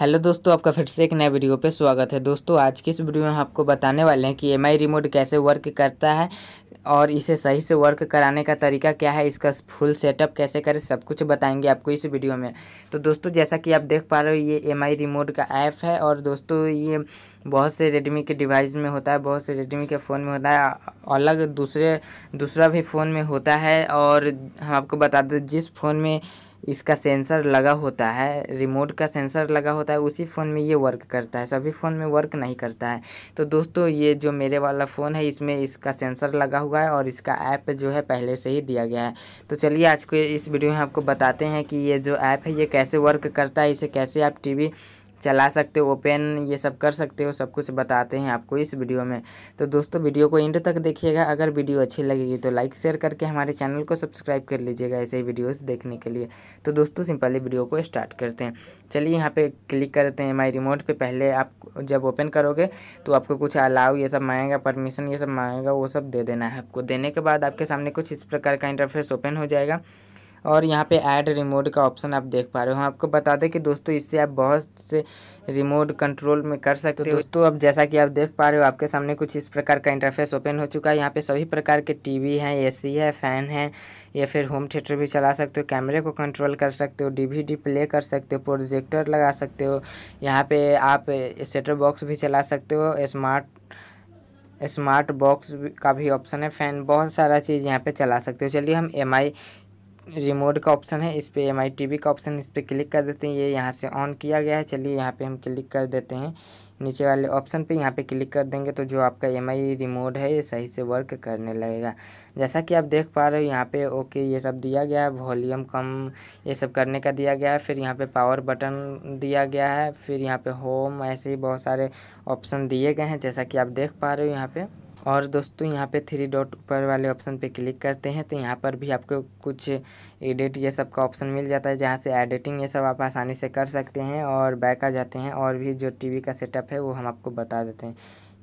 hello दोस्तों आपका फिर से एक नए वीडियो पे स्वागत है दोस्तों आज की इस वीडियो में हम आपको बताने वाले हैं कि एम रिमोट कैसे वर्क करता है और इसे सही से वर्क कराने का तरीका क्या है इसका फुल सेटअप कैसे करें सब कुछ बताएंगे आपको इस वीडियो में तो दोस्तों जैसा कि आप देख पा रहे हो ये एम आई रिमोट का ऐप है और दोस्तों ये बहुत से रेडमी के डिवाइस में होता है बहुत से रेडमी के फ़ोन में होता है अलग दूसरे दूसरा भी फ़ोन में होता है और हम आपको बता दें जिस फ़ोन में इसका सेंसर लगा होता है रिमोट का सेंसर लगा होता है उसी फ़ोन में ये वर्क करता है सभी फ़ोन में वर्क नहीं करता है तो दोस्तों ये जो मेरे वाला फ़ोन है इसमें इसका सेंसर लगा हुआ है और इसका ऐप जो है पहले से ही दिया गया है तो चलिए आज के इस वीडियो में आपको बताते हैं कि ये जो ऐप है ये कैसे वर्क करता है इसे कैसे आप टीवी चला सकते हो ओपन ये सब कर सकते हो सब कुछ बताते हैं आपको इस वीडियो में तो दोस्तों वीडियो को एंड तक देखिएगा अगर वीडियो अच्छी लगेगी तो लाइक शेयर करके हमारे चैनल को सब्सक्राइब कर लीजिएगा ऐसे ही वीडियोस देखने के लिए तो दोस्तों सिंपली वीडियो को स्टार्ट करते हैं चलिए यहाँ पे क्लिक करते हैं माई रिमोट पे पहले आप जब ओपन करोगे तो आपको कुछ अलाउ ये सब मांगेगा परमिशन ये सब मांगेगा वो सब दे देना है आपको देने के बाद आपके सामने कुछ इस प्रकार का इंटरफेस ओपन हो जाएगा और यहाँ पे ऐड रिमोट का ऑप्शन आप देख पा रहे हो आपको बता दें कि दोस्तों इससे आप बहुत से रिमोट कंट्रोल में कर सकते हो तो दोस्तों अब जैसा कि आप देख पा रहे हो आपके सामने कुछ इस प्रकार का इंटरफेस ओपन हो चुका है यहाँ पे सभी प्रकार के टीवी हैं एसी है फ़ैन है या फिर होम थिएटर भी चला सकते हो कैमरे को कंट्रोल कर सकते हो डी प्ले कर सकते हो प्रोजेक्टर लगा सकते हो यहाँ पर आप सेटर बॉक्स भी चला सकते हो स्मार्ट स्मार्ट बॉक्स का भी ऑप्शन है फ़ैन बहुत सारा चीज़ यहाँ पे चला सकते हो चलिए हम एम रिमोट का ऑप्शन है इस पर एम आई टी वी का ऑप्शन इस पर क्लिक कर देते हैं ये यहाँ से ऑन किया गया है चलिए यहाँ पे हम क्लिक कर देते हैं नीचे वाले ऑप्शन पे यहाँ पे क्लिक कर देंगे तो जो आपका एम आई रिमोट है ये सही से वर्क करने लगेगा जैसा कि आप देख पा रहे हो यहाँ पे ओके ये सब दिया गया है वॉल्यूम कम ये सब करने का दिया गया है फिर यहाँ पे पावर बटन दिया गया है फिर यहाँ पे होम ऐसे ही बहुत सारे ऑप्शन दिए गए हैं जैसा कि आप देख पा रहे हो यहाँ पर और दोस्तों यहाँ पे थ्री डॉट ऊपर वाले ऑप्शन पे क्लिक करते हैं तो यहाँ पर भी आपको कुछ एडिट ये सब का ऑप्शन मिल जाता है जहाँ से एडिटिंग ये सब आप आसानी से कर सकते हैं और बैक आ जाते हैं और भी जो टीवी का सेटअप है वो हम आपको बता देते हैं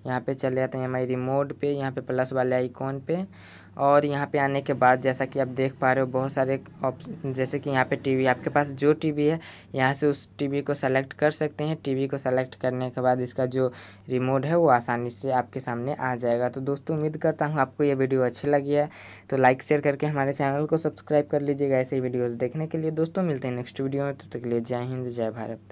यहाँ पे चले जाते हैं हमारी रिमोट पे यहाँ पे प्लस वाले आइकॉन पे और यहाँ पे आने के बाद जैसा कि आप देख पा रहे हो बहुत सारे ऑप्शन जैसे कि यहाँ पे टीवी आपके पास जो टीवी है यहाँ से उस टीवी को सेलेक्ट कर सकते हैं टीवी को सेलेक्ट करने के बाद इसका जो रिमोट है वो आसानी से आपके सामने आ जाएगा तो दोस्तों उम्मीद करता हूँ आपको ये वीडियो अच्छी लगी है तो लाइक शेयर करके हमारे चैनल को सब्सक्राइब कर लीजिएगा ऐसे ही वीडियोज़ देखने के लिए दोस्तों मिलते हैं नेक्स्ट वीडियो में तब तो तक के लिए जय हिंद जय भारत